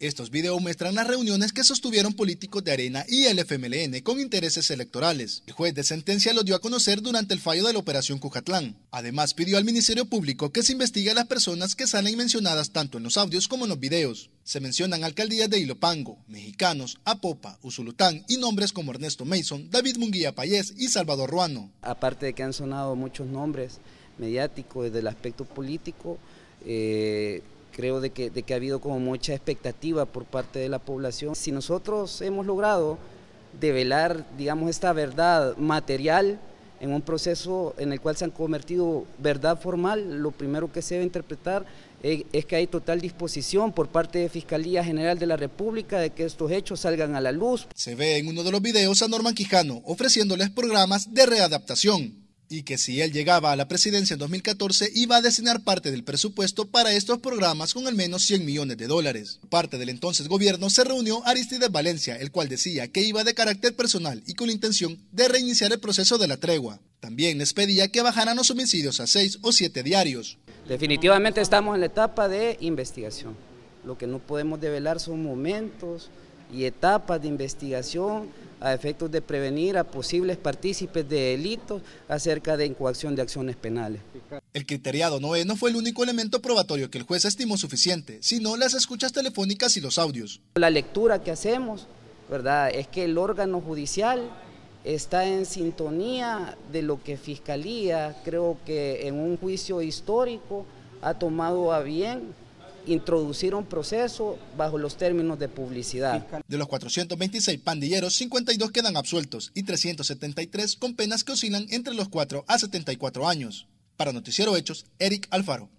Estos videos muestran las reuniones que sostuvieron políticos de Arena y el FMLN con intereses electorales. El juez de sentencia lo dio a conocer durante el fallo de la Operación Cujatlán. Además, pidió al Ministerio Público que se investigue a las personas que salen mencionadas tanto en los audios como en los videos. Se mencionan alcaldías de Ilopango, Mexicanos, Apopa, Usulután y nombres como Ernesto Mason, David Munguía Payés y Salvador Ruano. Aparte de que han sonado muchos nombres mediáticos desde el aspecto político, eh, creo de que, de que ha habido como mucha expectativa por parte de la población. Si nosotros hemos logrado develar, digamos, esta verdad material en un proceso en el cual se han convertido verdad formal, lo primero que se debe interpretar eh, es que hay total disposición por parte de Fiscalía General de la República de que estos hechos salgan a la luz. Se ve en uno de los videos a Norman Quijano ofreciéndoles programas de readaptación y que si él llegaba a la presidencia en 2014 iba a destinar parte del presupuesto para estos programas con al menos 100 millones de dólares. Parte del entonces gobierno se reunió Aristides Valencia, el cual decía que iba de carácter personal y con la intención de reiniciar el proceso de la tregua. También les pedía que bajaran los homicidios a seis o siete diarios. Definitivamente estamos en la etapa de investigación. Lo que no podemos develar son momentos, y etapas de investigación a efectos de prevenir a posibles partícipes de delitos acerca de incoacción de acciones penales. El criteriado no fue el único elemento probatorio que el juez estimó suficiente, sino las escuchas telefónicas y los audios. La lectura que hacemos, ¿verdad?, es que el órgano judicial está en sintonía de lo que Fiscalía, creo que en un juicio histórico, ha tomado a bien introducir un proceso bajo los términos de publicidad. De los 426 pandilleros, 52 quedan absueltos y 373 con penas que oscilan entre los 4 a 74 años. Para Noticiero Hechos, Eric Alfaro.